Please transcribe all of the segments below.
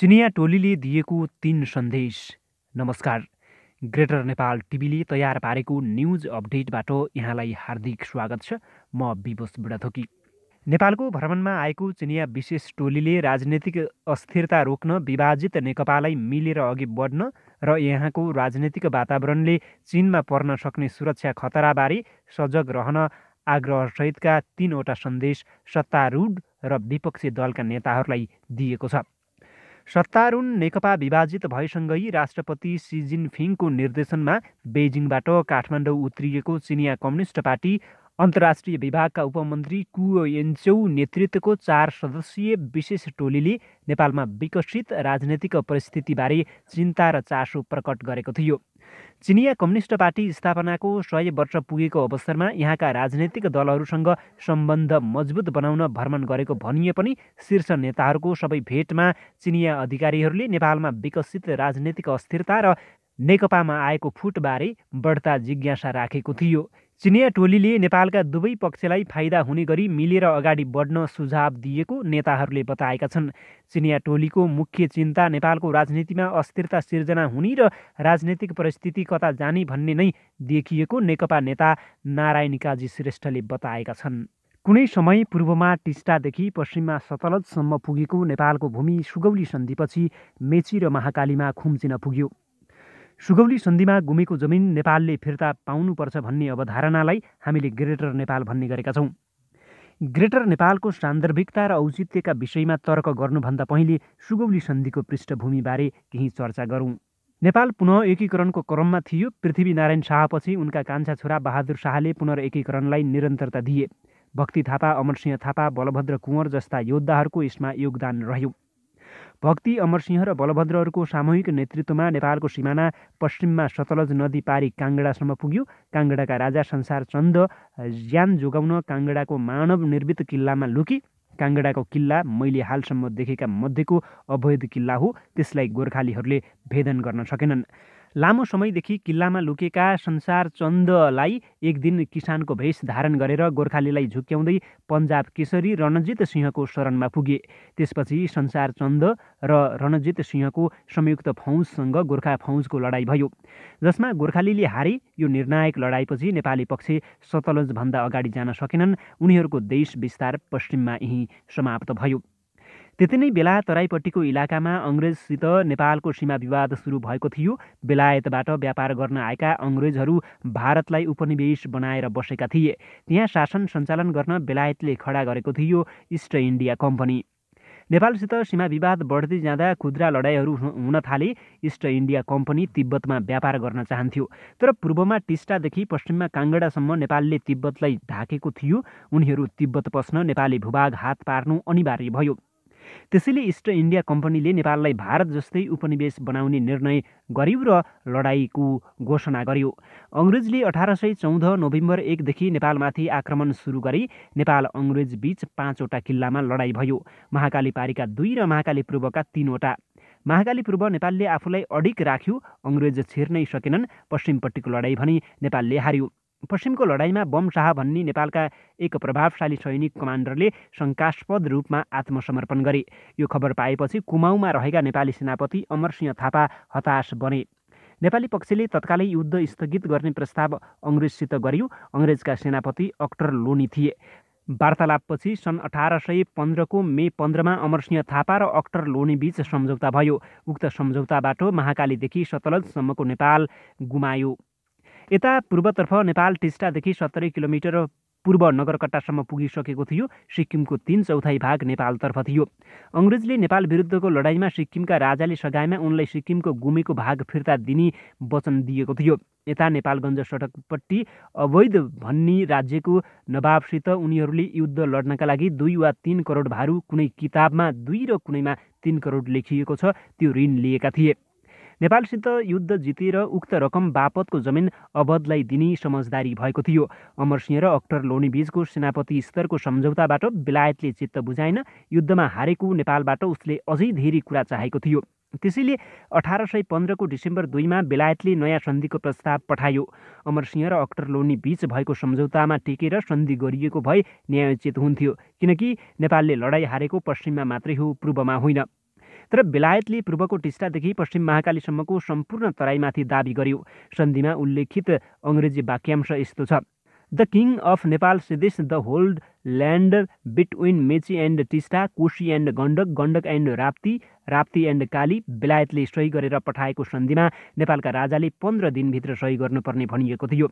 चिनिया टोलीले दिएको तीन सन्देश नमस्कार ग्रेटर नेपाल टिभीले तयार पारेको न्युज अपडेटबाट यहाँलाई हार्दिक स्वागत छ म विवश बुढाथोकी नेपालको भ्रमणमा आएको चिनिया विशेष टोलीले राजनैतिक अस्थिरता रोक्न विभाजित नेकपालाई मिलेर अघि बढ्न र यहाँको राजनैतिक वातावरणले चिनमा पर्न सक्ने सुरक्षा खतराबारे सजग रहन आग्रहसहितका तीनवटा सन्देश सत्तारूढ र विपक्षी दलका नेताहरूलाई दिएको छ सत्तारूढ नेकपा विभाजित भएसँगै राष्ट्रपति सी जिनफिङको निर्देशनमा बेजिङबाट काठमाडौँ उत्रिएको चिनिया कम्युनिस्ट पार्टी अन्तर्राष्ट्रिय विभागका उपमन्त्री कुओ एन्चौ नेतृत्वको चार सदस्यीय विशेष टोलीले नेपालमा विकसित राजनैतिक परिस्थितिबारे चिन्ता र चासो प्रकट गरेको थियो चिनिया कम्युनिस्ट पार्टी स्थापनाको सय वर्ष पुगेको अवसरमा यहाँका राजनैतिक दलहरूसँग सम्बन्ध मजबुत बनाउन भ्रमण गरेको भनिए पनि शीर्ष नेताहरूको सबै भेटमा चिनिया अधिकारीहरूले नेपालमा विकसित राजनैतिक अस्थिरता र नेकपामा आएको फुटबारे बढ्ता जिज्ञासा राखेको थियो चिनिया टोलीले नेपालका दुवै पक्षलाई फाइदा हुने गरी मिलेर अगाडि बढ्न सुझाव दिएको नेताहरूले बताएका छन् चिनिया टोलीको मुख्य चिन्ता नेपालको राजनीतिमा अस्थिरता सिर्जना हुने र राजनैतिक परिस्थिति कता जाने भन्ने नै देखिएको नेकपा नेता नारायण काजी श्रेष्ठले बताएका छन् कुनै समय पूर्वमा टिस्टादेखि पश्चिममा सतलजसम्म पुगेको नेपालको भूमि सुगौली सन्धिपछि मेची र महाकालीमा खुम्चिन पुग्यो सुगौली सन्धिमा गुमेको जमिन नेपालले फिर्ता पाउनुपर्छ भन्ने अवधारणालाई हामीले ग्रेटर नेपाल भन्ने गरेका छौँ ग्रेटर नेपालको सान्दर्भिकता र औचित्यका विषयमा तर्क गर्नुभन्दा पहिले सुगौली सन्धिको पृष्ठभूमिबारे केही चर्चा गरौँ नेपाल पुनः एकीकरणको क्रममा थियो पृथ्वीनारायण शाहपछि उनका कान्छा छोरा बहादुर शाहले एकीकरणलाई निरन्तरता दिए भक्ति थापा अमरसिंह थापा बलभद्र कुँवर जस्ता योद्धाहरूको यसमा योगदान रह्यो भक्ति अमरसिंह र बलभद्रहरूको सामूहिक नेतृत्वमा नेपालको सिमाना पश्चिममा सतलज नदी पारी काङ्गडासम्म पुग्यो काङ्गडाका राजा संसार चन्द ज्यान जोगाउन काङ्गडाको मानव निर्मित किल्लामा लुकी काङ्गडाको किल्ला मैले हालसम्म देखेका मध्येको अवैध किल्ला हो त्यसलाई गोर्खालीहरूले भेदन गर्न सकेनन् लामो समयदेखि किल्लामा लुकेका संसार चन्दलाई एक दिन किसानको भेष धारण गरेर गोर्खालीलाई झुक्याउँदै पन्जाब केसरी रणजित सिंहको शरणमा पुगे त्यसपछि संसार चन्द र रणजित सिंहको संयुक्त फौजसँग गोर्खा फौजको लडाइँ भयो जसमा गोर्खालीले हारे यो निर्णायक लडाइँपछि नेपाली पक्ष सतलजभन्दा अगाडि जान सकेनन् उनीहरूको देश विस्तार पश्चिममा यहीँ समाप्त भयो त्यति नै बेला तराईपट्टिको इलाकामा अङ्ग्रेजसित नेपालको सीमा विवाद सुरु भएको थियो बेलायतबाट व्यापार गर्न आएका अङ्ग्रेजहरू भारतलाई उपनिवेश बनाएर बसेका थिए त्यहाँ शासन सञ्चालन गर्न बेलायतले खडा गरेको थियो इस्ट इन्डिया कम्पनी नेपालसित सीमा विवाद बढ्दै जाँदा खुद्रा लडाइँहरू हुन थाले इस्ट इन्डिया कम्पनी तिब्बतमा व्यापार गर्न चाहन्थ्यो तर पूर्वमा टिस्टादेखि पश्चिममा काङ्गडासम्म नेपालले तिब्बतलाई ढाकेको थियो उनीहरू तिब्बत पस्न नेपाली भूभाग हात पार्नु अनिवार्य भयो त्यसैले इस्ट इन्डिया कम्पनीले नेपाललाई भारत जस्तै उपनिवेश बनाउने निर्णय गर्यो र लडाईँको घोषणा गर्यो अङ्ग्रेजले अठार सय चौध नोभेम्बर एकदेखि नेपालमाथि आक्रमण सुरु गरी नेपाल अङ्ग्रेज बीच पाँचवटा किल्लामा लडाईँ भयो महाकाली पारीका दुई र महाकाली पूर्वका तिनवटा महाकाली पूर्व नेपालले आफूलाई अडिक राख्यो अङ्ग्रेज छिर्नै सकेनन् पश्चिमपट्टिको लडाईँ भनी नेपालले हार्यो पश्चिमको लडाइँमा बम शाह भन्ने नेपालका एक प्रभावशाली सैनिक कमान्डरले शङ्कास्पद रूपमा आत्मसमर्पण गरे यो खबर पाएपछि कुमाउँमा रहेका नेपाली सेनापति अमरसिंह थापा हताश बने नेपाली पक्षले तत्कालै युद्ध स्थगित गर्ने प्रस्ताव अङ्ग्रेजसित गरियो अङ्ग्रेजका सेनापति अक्टर लोनी थिए वार्तालापपछि सन् अठार सय पन्ध्रको मे पन्ध्रमा अमरसिंह थापा र अक्टर लोनी लोनीबीच सम्झौता भयो उक्त सम्झौताबाट महाकालीदेखि सतलजसम्मको नेपाल गुमायो यता पूर्वतर्फ नेपाल टिस्टादेखि सत्तरी किलोमिटर पूर्व नगरकट्टासम्म पुगिसकेको थियो सिक्किमको तिन चौथाइ भाग नेपालतर्फ थियो अङ्ग्रेजले नेपाल विरुद्धको लडाइँमा सिक्किमका राजाले सघाएमा उनलाई सिक्किमको गुमेको भाग फिर्ता दिने वचन दिएको थियो यता नेपालगञ्ज सडकपट्टि अवैध भन्ने राज्यको नवाबसित उनीहरूले युद्ध लड्नका लागि दुई वा तिन करोड भारू कुनै किताबमा दुई र कुनैमा तिन करोड लेखिएको छ त्यो ऋण लिएका थिए नेपालसित युद्ध जितेर उक्त रकम बापतको जमिन अवधलाई दिने समझदारी भएको थियो अमरसिंह र अख्तर लोनीबीचको सेनापति स्तरको सम्झौताबाट बेलायतले चित्त बुझाएन युद्धमा हारेको नेपालबाट उसले अझै धेरै कुरा चाहेको थियो त्यसैले अठार सय पन्ध्रको डिसेम्बर दुईमा बेलायतले नयाँ सन्धिको प्रस्ताव पठायो अमरसिंह र अख्तर लोनी बीच भएको सम्झौतामा टेकेर सन्धि गरिएको भए न्यायोचित हुन्थ्यो किनकि नेपालले लडाईँ हारेको पश्चिममा मात्रै हो पूर्वमा होइन तर बेलायतले पूर्वको टिस्टादेखि पश्चिम महाकालीसम्मको सम्पूर्ण तराईमाथि दावी गर्यो सन्धिमा उल्लेखित अङ्ग्रेजी वाक्यांश यस्तो छ द किङ अफ नेपाल सिदेश the hold land between Mechi and Teesta Koshi and Gandak Gandak and Rapti Rapti and Kali बेलायतले सही गरेर पठाएको सन्धिमा नेपालका राजाले पन्ध्र दिनभित्र सही गर्नुपर्ने भनिएको थियो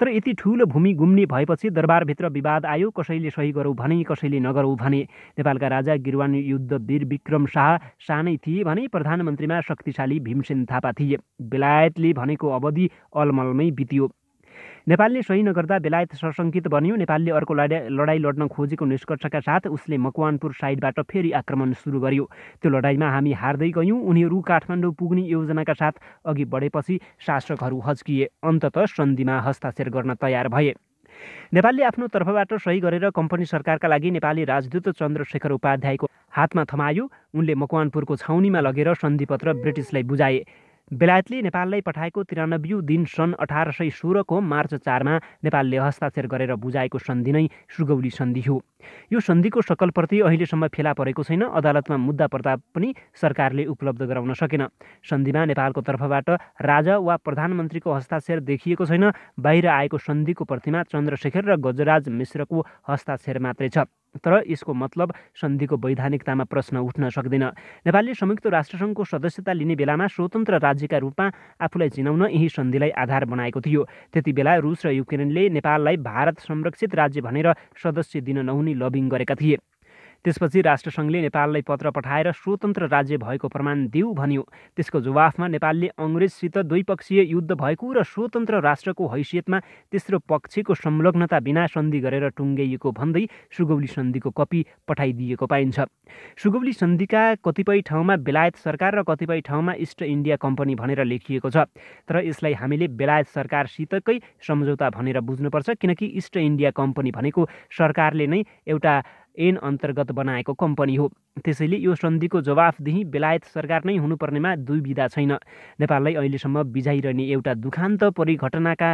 तर यति ठुलो भूमि गुम्ने भएपछि दरबारभित्र विवाद आयो कसैले सही गरौँ भने कसैले नगरौँ भने नेपालका राजा गिरवान युद्ध वीर विक्रम शाह सानै थिए भने प्रधानमन्त्रीमा शक्तिशाली भीमसेन थापा थिए बेलायतले भनेको अवधि अलमलमै बित्यो नेपालले सही नगर्दा बेलायत सशङ्कित बन्यो नेपालले अर्को लडाईँ लड्न खोजेको निष्कर्षका साथ उसले मकवानपुर साइडबाट फेरि आक्रमण सुरु गर्यो त्यो लडाइँमा हामी हार्दै गयौँ उनीहरू काठमाडौँ पुग्ने योजनाका साथ अघि बढेपछि शासकहरू हच्किए अन्तत सन्धिमा हस्ताक्षर गर्न तयार भए नेपालले आफ्नो तर्फबाट सही गरेर कम्पनी सरकारका लागि नेपाली राजदूत चन्द्रशेखर उपाध्यायको हातमा थमायो उनले मकवानपुरको छाउनीमा लगेर सन्धिपत्र ब्रिटिसलाई बुझाए बेलायतले नेपाललाई पठाएको त्रियानब्बे दिन सन् अठार सय सोह्रको मार्च चारमा नेपालले हस्ताक्षर गरेर बुझाएको सन्धि नै सुगौली सन्धि हो यो सन्धिको सकलप्रति अहिलेसम्म फेला परेको छैन अदालतमा मुद्दा प्रताप पनि सरकारले उपलब्ध गराउन सकेन सन्धिमा नेपालको तर्फबाट राजा वा प्रधानमन्त्रीको हस्ताक्षर देखिएको छैन बाहिर आएको सन्धिको प्रतिमा चन्द्रशेखर र गजराज मिश्रको हस्ताक्षर मात्रै छ तर यसको मतलब सन्धिको वैधानिकतामा प्रश्न उठ्न सक्दैन नेपालले संयुक्त राष्ट्रसङ्घको सदस्यता लिने बेलामा स्वतन्त्र राज्यका रूपमा आफूलाई चिनाउन यही सन्धिलाई आधार बनाएको थियो त्यति बेला रुस र युक्रेनले नेपाललाई भारत संरक्षित राज्य भनेर सदस्य दिन नहुने लबिङ गरेका थिए त्यसपछि राष्ट्रसङ्घले नेपाललाई पत्र पठाएर स्वतन्त्र राज्य भएको प्रमाण दिऊ भन्यो त्यसको जवाफमा नेपालले अङ्ग्रेजसित द्विपक्षीय युद्ध भएको र स्वतन्त्र राष्ट्रको हैसियतमा तेस्रो पक्षको संलग्नता बिना सन्धि गरेर टुङ्गाइएको भन्दै सुगौली सन्धिको कपी पठाइदिएको पाइन्छ सुगौली सन्धिका कतिपय ठाउँमा बेलायत सरकार र कतिपय ठाउँमा इस्ट इन्डिया कम्पनी भनेर लेखिएको छ तर यसलाई हामीले बेलायत सरकारसितकै सम्झौता भनेर बुझ्नुपर्छ किनकि इस्ट इन्डिया कम्पनी भनेको सरकारले नै एउटा एन अन्तर्गत बनाएको कम्पनी हो त्यसैले यो सन्धिको जवाफदेही बेलायत सरकार नै हुनुपर्नेमा दुविधा छैन नेपाललाई अहिलेसम्म बिझाइरहने एउटा दुखान्त परिघटनाका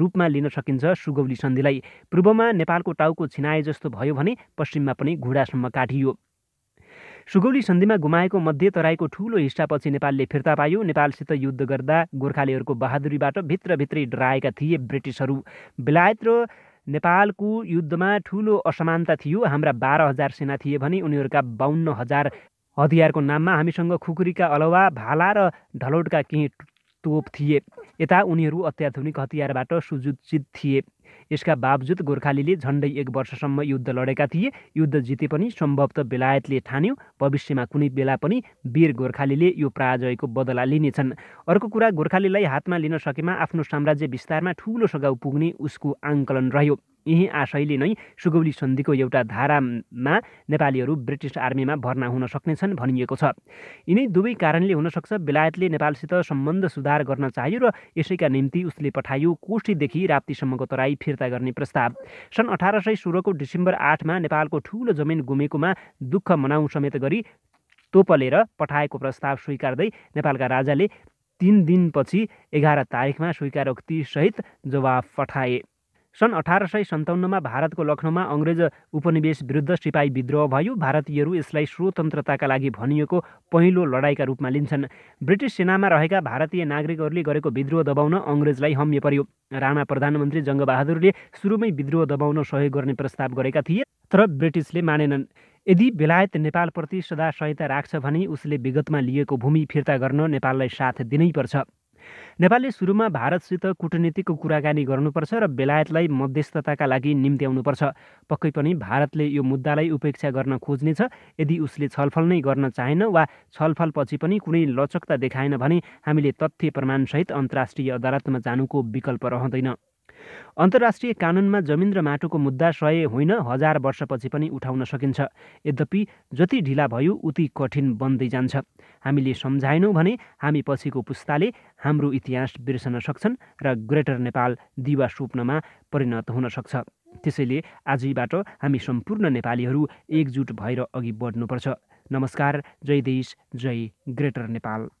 रूपमा लिन सकिन्छ सुगौली सन्धिलाई पूर्वमा नेपालको टाउको छिनाए जस्तो भयो भने पश्चिममा पनि घुँडासम्म काटियो सुगौली सन्धिमा गुमाएको मध्य तराईको ठूलो हिस्सापछि नेपालले फिर्ता पायो नेपालसित युद्ध गर्दा गोर्खालीहरूको बहादुरीबाट भित्रभित्रै डराएका थिए ब्रिटिसहरू बेलायत र नेपालको युद्धमा ठुलो असमानता थियो हाम्रा बाह्र हजार सेना थिए भने उनीहरूका बाहन्न हजार हतियारको नाममा हामीसँग खुकुरीका अलवा भाला र ढलौटका केही तोप थिए यता उनीहरू अत्याधुनिक हतियारबाट सुजुचित थिए यसका बावजुद गोर्खालीले झन्डै एक वर्षसम्म युद्ध लडेका थिए युद्ध जिते पनि सम्भवतः बेलायतले ठान्यो भविष्यमा कुनै बेला पनि वीर गोर्खालीले यो पराजयको बदला लिनेछन् अर्को कुरा गोर्खालीलाई हातमा लिन सकेमा आफ्नो साम्राज्य विस्तारमा ठुलो सघाउ पुग्ने उसको आङ्कलन रह्यो यही आशयले नै सुगौली सन्धिको एउटा धारामा नेपालीहरू ब्रिटिस आर्मीमा भर्ना हुन सक्नेछन् भनिएको छ यिनै दुवै कारणले हुनसक्छ बेलायतले नेपालसित सम्बन्ध सुधार गर्न चाह्यो र यसैका निम्ति उसले पठायो कोशीदेखि राप्तीसम्मको तराई फिर्ता गर्ने प्रस्ताव सन् अठार सय सोह्रको डिसेम्बर आठमा नेपालको ठुलो जमिन गुमेकोमा दुःख मनाउ समेत गरी तोपलेर पठाएको प्रस्ताव स्वीकार्दै नेपालका राजाले तिन दिनपछि एघार तारिकमा स्वीकारोक्तिसहित जवाफ पठाए सन् अठार सय सन्ताउन्नमा भारतको लखनऊमा अङ्ग्रेज उपनिवेश विरुद्ध सिपाही विद्रोह भयो भारतीयहरू यसलाई स्वतन्त्रताका लागि भनिएको पहिलो लडाइँका रूपमा लिन्छन् ब्रिटिस सेनामा रहेका भारतीय नागरिकहरूले गरेको विद्रोह दबाउन अङ्ग्रेजलाई हम्य पर्यो राणा प्रधानमन्त्री जङ्गबहादुरले सुरुमै विद्रोह दबाउन सहयोग गर्ने प्रस्ताव गरेका थिए तर ब्रिटिसले मानेनन् यदि बेलायत नेपालप्रति सदा सहायता राख्छ भने उसले विगतमा लिएको भूमि फिर्ता गर्न नेपाललाई साथ दिनैपर्छ नेपालले सुरुमा भारतसित कूटनीतिको कुराकानी गर्नुपर्छ र बेलायतलाई मध्यस्थताका लागि निम्त्याउनुपर्छ पक्कै पनि भारतले यो मुद्दालाई उपेक्षा गर्न खोज्नेछ यदि उसले छलफल नै गर्न चाहेन वा छलफलपछि पनि कुनै लचकता देखाएन भने हामीले तथ्य प्रमाणसहित अन्तर्राष्ट्रिय अदालतमा जानुको विकल्प रहँदैन अन्तर्राष्ट्रिय कानुनमा जमिन र माटोको मुद्दा सय होइन हजार वर्षपछि पनि उठाउन सकिन्छ यद्यपि जति ढिला भयो उति कठिन बन्दै जान्छ हामीले सम्झाएनौँ भने हामी पछिको पुस्ताले हाम्रो इतिहास बिर्सन सक्छन् र ग्रेटर नेपाल दिवा स्वप्नमा परिणत हुन सक्छ त्यसैले आजैबाट हामी सम्पूर्ण नेपालीहरू एकजुट भएर अघि बढ्नुपर्छ नमस्कार जय देश जय ग्रेटर नेपाल